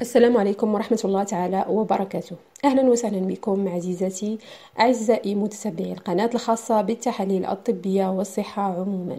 السلام عليكم ورحمة الله تعالى وبركاته أهلا وسهلا بكم عزيزتي أعزائي متتبعي القناة الخاصة بالتحاليل الطبية والصحة عموما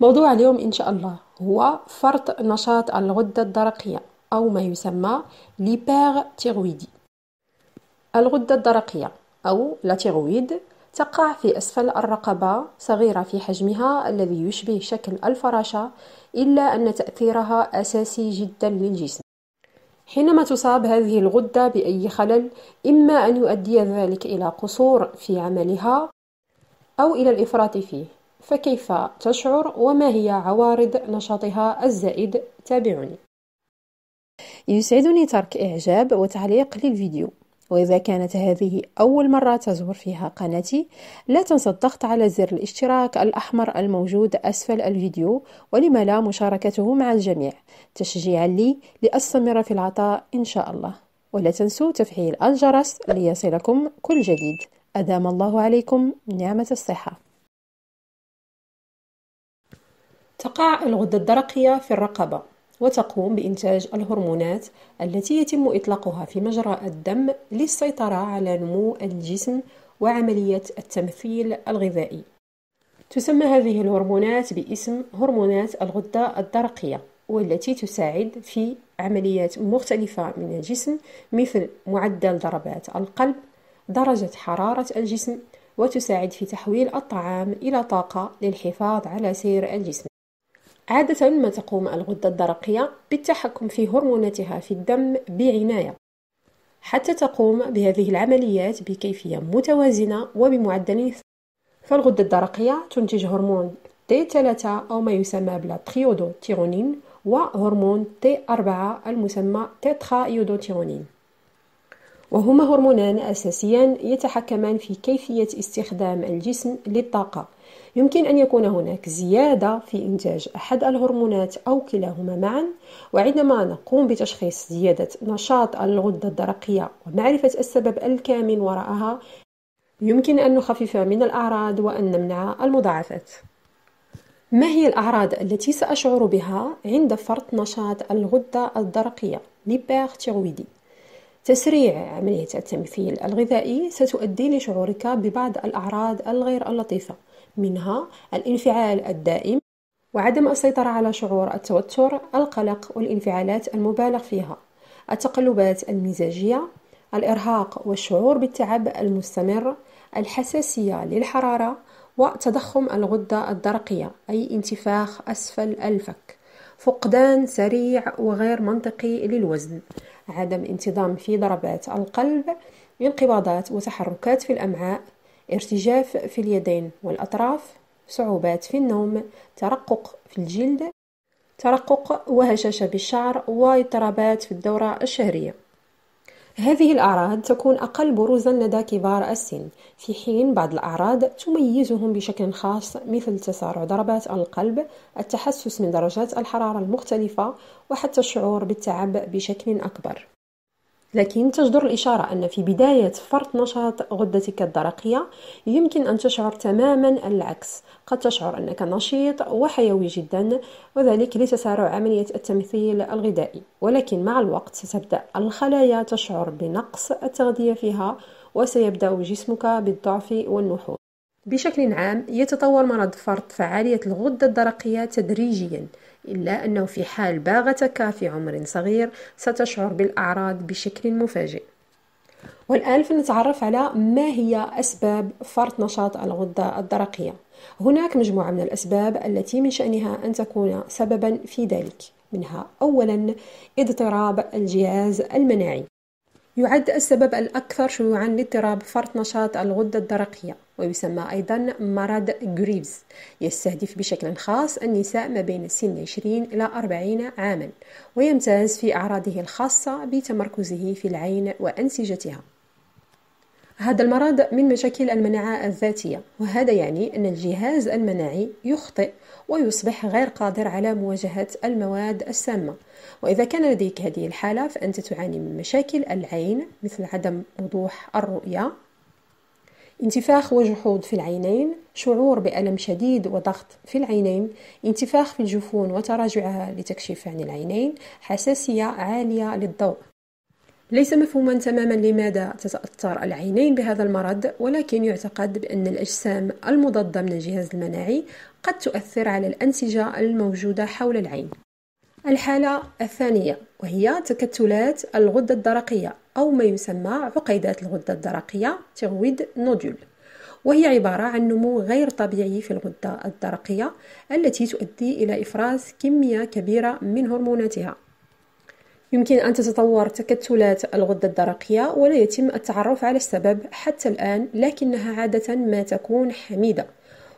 موضوع اليوم إن شاء الله هو فرط نشاط الغدة الدرقية أو ما يسمى ليبار تيرويدي الغدة الدرقية أو لا تيرويد تقع في أسفل الرقبة صغيرة في حجمها الذي يشبه شكل الفراشة إلا أن تأثيرها أساسي جدا للجسم حينما تصاب هذه الغدة بأي خلل إما أن يؤدي ذلك إلى قصور في عملها أو إلى الإفراط فيه فكيف تشعر وما هي عوارض نشاطها الزائد تابعني يسعدني ترك إعجاب وتعليق للفيديو وإذا كانت هذه أول مرة تزور فيها قناتي لا تنسى الضغط على زر الاشتراك الأحمر الموجود أسفل الفيديو ولما لا مشاركته مع الجميع تشجيعا لي لأستمر في العطاء إن شاء الله ولا تنسوا تفعيل الجرس ليصلكم كل جديد أدام الله عليكم نعمة الصحة تقع الغدة الدرقية في الرقبة وتقوم بإنتاج الهرمونات التي يتم إطلاقها في مجرى الدم للسيطرة على نمو الجسم وعملية التمثيل الغذائي. تسمى هذه الهرمونات باسم هرمونات الغدة الدرقية والتي تساعد في عمليات مختلفة من الجسم مثل معدل ضربات القلب، درجة حرارة الجسم، وتساعد في تحويل الطعام إلى طاقة للحفاظ على سير الجسم. عادة ما تقوم الغدة الدرقية بالتحكم في هرموناتها في الدم بعناية حتى تقوم بهذه العمليات بكيفية متوازنة وبمعدل فالغدة الدرقية تنتج هرمون تي 3 أو ما يسمى بالتريودو تيرونين وهرمون تي 4 المسمى تيترايودوتيرونين وهما هرمونان أساسيان يتحكمان في كيفية استخدام الجسم للطاقة يمكن أن يكون هناك زيادة في إنتاج أحد الهرمونات أو كلاهما معا وعندما نقوم بتشخيص زيادة نشاط الغدة الدرقية ومعرفة السبب الكامن وراءها يمكن أن نخفف من الأعراض وأن نمنع المضاعفات ما هي الأعراض التي سأشعر بها عند فرط نشاط الغدة الدرقية ليبارتيرويدي؟ تسريع عملية التمثيل الغذائي ستؤدي لشعورك ببعض الأعراض الغير اللطيفة منها الانفعال الدائم وعدم السيطرة على شعور التوتر، القلق والانفعالات المبالغ فيها، التقلبات المزاجية، الإرهاق والشعور بالتعب المستمر، الحساسية للحرارة، وتضخم الغدة الدرقية أي انتفاخ أسفل الفك، فقدان سريع وغير منطقي للوزن، عدم انتظام في ضربات القلب، انقباضات وتحركات في الأمعاء، ارتجاف في اليدين والأطراف صعوبات في النوم ترقق في الجلد ترقق وهشاشة بالشعر واضطرابات في الدورة الشهرية هذه الأعراض تكون أقل بروزا لدى كبار السن في حين بعض الأعراض تميزهم بشكل خاص مثل تسارع ضربات القلب التحسس من درجات الحرارة المختلفة وحتى الشعور بالتعب بشكل أكبر لكن تجدر الإشارة أن في بداية فرط نشاط غدتك الدرقية يمكن أن تشعر تماما العكس قد تشعر أنك نشيط وحيوي جدا وذلك لتسارع عملية التمثيل الغذائي ولكن مع الوقت ستبدأ الخلايا تشعر بنقص التغذية فيها وسيبدأ جسمك بالضعف والنحور بشكل عام يتطور مرض فرط فعالية الغدة الدرقية تدريجيا إلا أنه في حال باغتك في عمر صغير ستشعر بالأعراض بشكل مفاجئ والآن فنتعرف على ما هي أسباب فرط نشاط الغدة الدرقية هناك مجموعة من الأسباب التي من شأنها أن تكون سببا في ذلك منها أولا اضطراب الجهاز المناعي يعد السبب الأكثر شيوعا لاضطراب فرط نشاط الغدة الدرقية ويسمى أيضا مرض غريفز يستهدف بشكل خاص النساء ما بين سن 20 إلى 40 عاما ويمتاز في أعراضه الخاصة بتمركزه في العين وأنسجتها هذا المرض من مشاكل المناعة الذاتية وهذا يعني أن الجهاز المناعي يخطئ ويصبح غير قادر على مواجهة المواد السامة وإذا كان لديك هذه الحالة فأنت تعاني من مشاكل العين مثل عدم وضوح الرؤية انتفاخ وجحود في العينين شعور بألم شديد وضغط في العينين انتفاخ في الجفون وتراجعها لتكشيف عن العينين حساسية عالية للضوء ليس مفهوما تماما لماذا تتأثر العينين بهذا المرض ولكن يعتقد بأن الأجسام المضادة من الجهاز المناعي قد تؤثر على الأنسجة الموجودة حول العين الحالة الثانية وهي تكتلات الغدة الدرقية أو ما يسمى عقيدات الغدة الدرقية تغويد نودول وهي عبارة عن نمو غير طبيعي في الغدة الدرقية التي تؤدي إلى إفراز كمية كبيرة من هرموناتها يمكن أن تتطور تكتلات الغدة الدرقية ولا يتم التعرف على السبب حتى الآن لكنها عادة ما تكون حميدة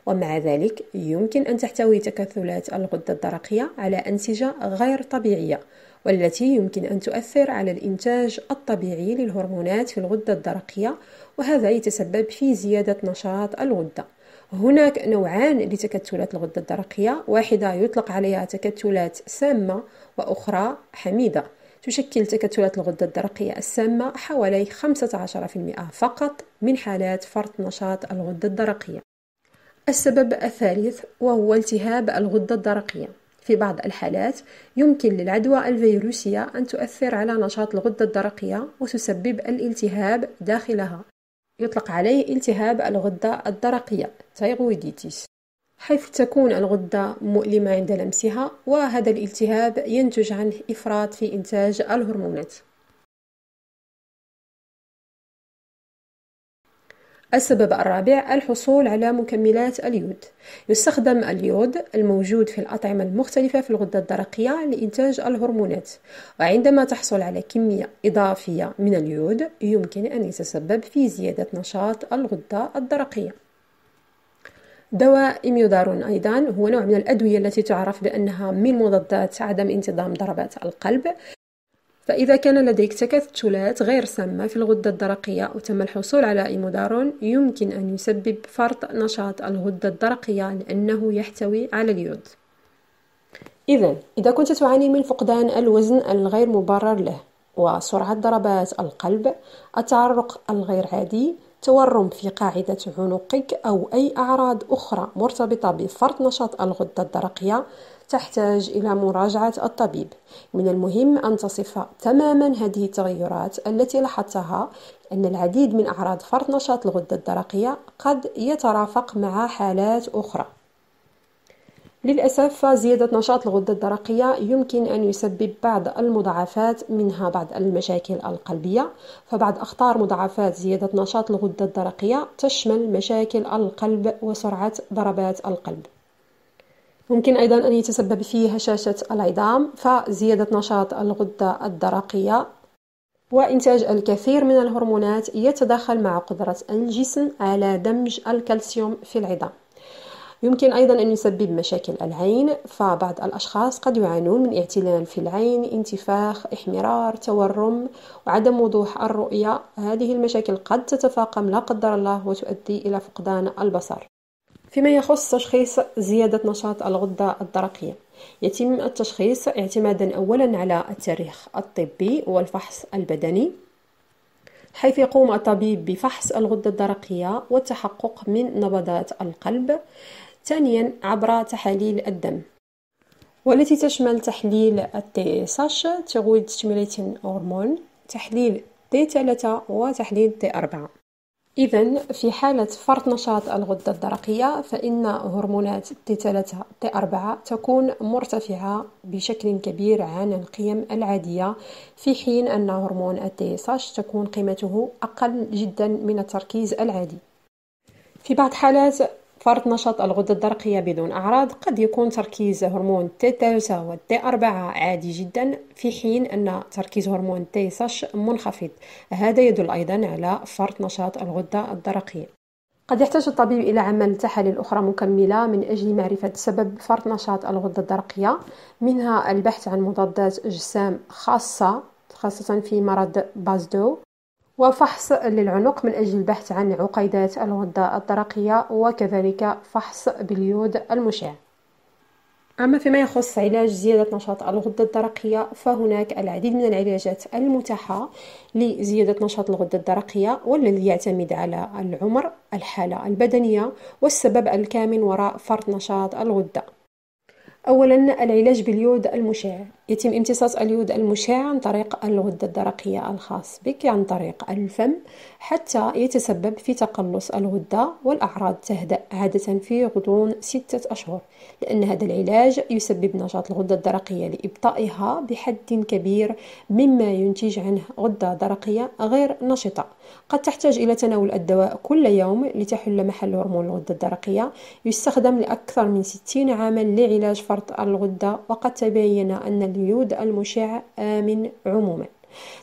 ومع ذلك يمكن أن تحتوي تكتلات الغدة الدرقية على أنسجة غير طبيعية والتي يمكن أن تؤثر على الإنتاج الطبيعي للهرمونات في الغدة الدرقية وهذا يتسبب في زيادة نشاط الغدة هناك نوعان لتكتلات الغدة الدرقية واحدة يطلق عليها تكتلات سامة وأخرى حميدة تشكل تكتلات الغدة الدرقية السامة حوالي 15% فقط من حالات فرط نشاط الغدة الدرقية السبب الثالث وهو التهاب الغدة الدرقية في بعض الحالات يمكن للعدوى الفيروسية أن تؤثر على نشاط الغدة الدرقية وتسبب الالتهاب داخلها يطلق عليه التهاب الغدة الدرقية تايغويديتيس حيث تكون الغدة مؤلمة عند لمسها وهذا الالتهاب ينتج عنه إفراط في إنتاج الهرمونات السبب الرابع الحصول على مكملات اليود يستخدم اليود الموجود في الأطعمة المختلفة في الغدة الدرقية لإنتاج الهرمونات وعندما تحصل على كمية إضافية من اليود يمكن أن يتسبب في زيادة نشاط الغدة الدرقية دواء إيميودارون أيضا هو نوع من الأدوية التي تعرف بأنها من مضادات عدم انتظام ضربات القلب فإذا كان لديك تكتلات غير سامة في الغدة الدرقية وتم الحصول على إيمودارون يمكن أن يسبب فرط نشاط الغدة الدرقية لأنه يحتوي على اليود إذا إذا كنت تعاني من فقدان الوزن الغير مبرر له وسرعة ضربات القلب التعرق الغير عادي تورم في قاعدة عنقك أو أي أعراض أخرى مرتبطة بفرط نشاط الغدة الدرقية تحتاج إلى مراجعة الطبيب من المهم أن تصف تماما هذه التغيرات التي لاحظتها أن العديد من أعراض فرط نشاط الغدة الدرقية قد يترافق مع حالات أخرى للأسف زيادة نشاط الغدة الدرقية يمكن أن يسبب بعض المضاعفات منها بعض المشاكل القلبية فبعض أخطار مضاعفات زيادة نشاط الغدة الدرقية تشمل مشاكل القلب وسرعة ضربات القلب ممكن أيضا أن يتسبب فيه هشاشة العظام فزيادة نشاط الغدة الدرقية وإنتاج الكثير من الهرمونات يتداخل مع قدرة الجسم على دمج الكالسيوم في العظام يمكن أيضا أن يسبب مشاكل العين فبعض الأشخاص قد يعانون من اعتلال في العين انتفاخ احمرار تورم وعدم وضوح الرؤية هذه المشاكل قد تتفاقم لا قدر الله وتؤدي إلى فقدان البصر فيما يخص تشخيص زيادة نشاط الغدة الدرقية يتم التشخيص اعتمادا أولا على التاريخ الطبي والفحص البدني حيث يقوم الطبيب بفحص الغدة الدرقية والتحقق من نبضات القلب ثانيا عبر تحاليل الدم والتي تشمل تحليل التي اش تغويد ستيميليتين هرمون تحليل تي 3 وتحليل تي 4 إذا في حالة فرط نشاط الغدة الدرقية فإن هرمونات تي 3 تي 4 تكون مرتفعة بشكل كبير عن القيم العادية في حين أن هرمون التي اش تكون قيمته أقل جدا من التركيز العادي في بعض حالات فرط نشاط الغدة الدرقية بدون أعراض قد يكون تركيز هرمون تي و تي أربعة عادي جدا في حين أن تركيز هرمون تي ساش منخفض هذا يدل أيضا على فرط نشاط الغدة الدرقية قد يحتاج الطبيب إلى عمل تحاليل أخرى مكملة من أجل معرفة سبب فرط نشاط الغدة الدرقية منها البحث عن مضادات أجسام خاصة خاصة في مرض بازدو وفحص للعنق من أجل البحث عن عقيدات الغدة الدرقية وكذلك فحص باليود المشع أما فيما يخص علاج زيادة نشاط الغدة الدرقية فهناك العديد من العلاجات المتاحة لزيادة نشاط الغدة الدرقية والذي يعتمد على العمر الحالة البدنية والسبب الكامن وراء فرط نشاط الغدة أولا العلاج باليود المشع يتم امتصاص اليود المشع عن طريق الغدة الدرقية الخاص بك عن طريق الفم حتى يتسبب في تقلص الغدة والأعراض تهدأ عادة في غضون ستة أشهر لأن هذا العلاج يسبب نشاط الغدة الدرقية لإبطائها بحد كبير مما ينتج عنه غدة درقية غير نشطة قد تحتاج إلى تناول الدواء كل يوم لتحل محل هرمون الغدة الدرقية يستخدم لأكثر من 60 عاما لعلاج فرط الغدة وقد تبين أن اليود المشع آمن عموما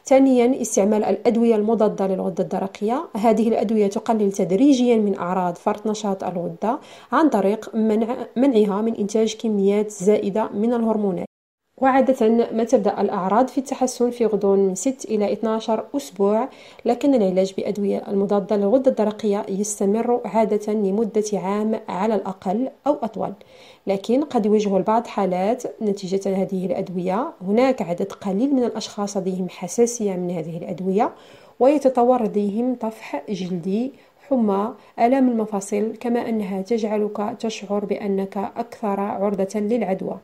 ثانيا استعمال الأدوية المضادة للغدة الدرقية هذه الأدوية تقلل تدريجيا من أعراض فرط نشاط الغدة عن طريق منع منعها من إنتاج كميات زائدة من الهرمونات وعادة ما تبدأ الأعراض في التحسن في غضون من 6 إلى 12 أسبوع لكن العلاج بأدوية المضادة للغدة الدرقية يستمر عادة لمدة عام على الأقل أو أطول لكن قد يواجه البعض حالات نتيجة هذه الأدوية هناك عدد قليل من الأشخاص لديهم حساسية من هذه الأدوية ويتطور لديهم طفح جلدي حمى آلام المفاصل كما أنها تجعلك تشعر بأنك أكثر عرضة للعدوى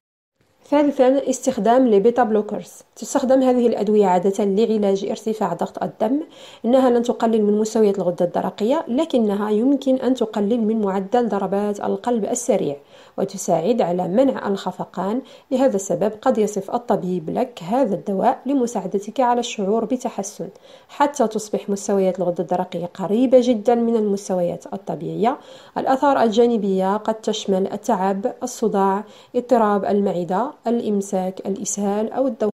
ثالثا استخدام لبيتا بلوكرز تستخدم هذه الأدوية عادة لعلاج ارتفاع ضغط الدم إنها لن تقلل من مستويات الغدة الدرقية لكنها يمكن أن تقلل من معدل ضربات القلب السريع وتساعد على منع الخفقان لهذا السبب قد يصف الطبيب لك هذا الدواء لمساعدتك على الشعور بتحسن حتى تصبح مستويات الغدة الدرقية قريبة جدا من المستويات الطبيعية الأثار الجانبية قد تشمل التعب الصداع اضطراب المعدة الإمساك الإسهال أو الدوخة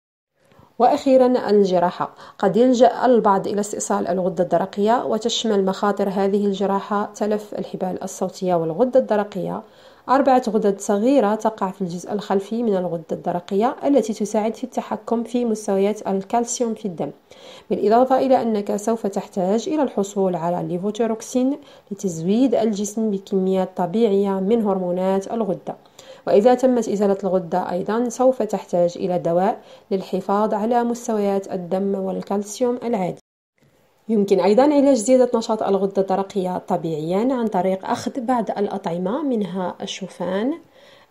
وأخيرا الجراحة قد يلجأ البعض إلى استئصال الغدة الدرقية وتشمل مخاطر هذه الجراحة تلف الحبال الصوتية والغدة الدرقية أربعة غدد صغيرة تقع في الجزء الخلفي من الغدة الدرقية التي تساعد في التحكم في مستويات الكالسيوم في الدم بالإضافة إلى أنك سوف تحتاج إلى الحصول على الليفوتيروكسين لتزويد الجسم بكميات طبيعية من هرمونات الغدة وإذا تمت إزالة الغدة أيضا سوف تحتاج إلى دواء للحفاظ على مستويات الدم والكالسيوم العادي يمكن أيضا علاج زيادة نشاط الغدة الدرقية طبيعيا عن طريق أخذ بعض الأطعمة منها الشوفان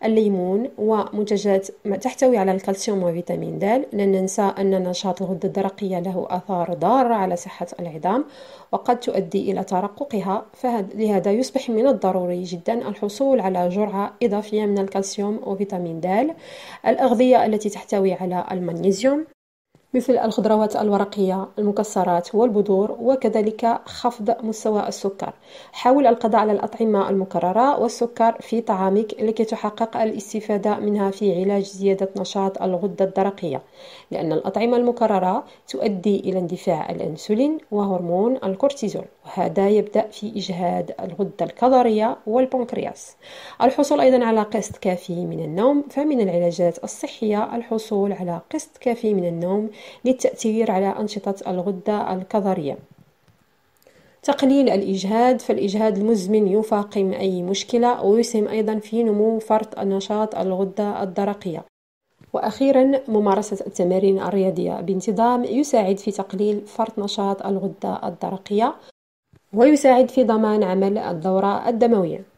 الليمون ومنتجات تحتوي على الكالسيوم وفيتامين د لا ننسى أن نشاط الغدة الدرقية له آثار ضارة على صحة العظام وقد تؤدي إلى ترققها فلهذا يصبح من الضروري جدا الحصول على جرعة إضافية من الكالسيوم وفيتامين د الأغذية التي تحتوي على المغنيسيوم مثل الخضروات الورقية المكسرات والبذور وكذلك خفض مستوى السكر حاول القضاء على الأطعمة المكررة والسكر في طعامك لكي تحقق الاستفادة منها في علاج زيادة نشاط الغدة الدرقية لأن الأطعمة المكررة تؤدي إلى اندفاع الأنسولين وهرمون الكورتيزول وهذا يبدأ في إجهاد الغدة الكظرية والبنكرياس الحصول أيضا على قسط كافي من النوم فمن العلاجات الصحية الحصول على قسط كافي من النوم للتأثير على أنشطة الغدة الكظرية تقليل الإجهاد فالإجهاد المزمن يفاقم أي مشكلة ويسهم أيضا في نمو فرط نشاط الغدة الدرقية وأخيرا ممارسة التمارين الرياضية بانتظام يساعد في تقليل فرط نشاط الغدة الدرقية ويساعد في ضمان عمل الدورة الدموية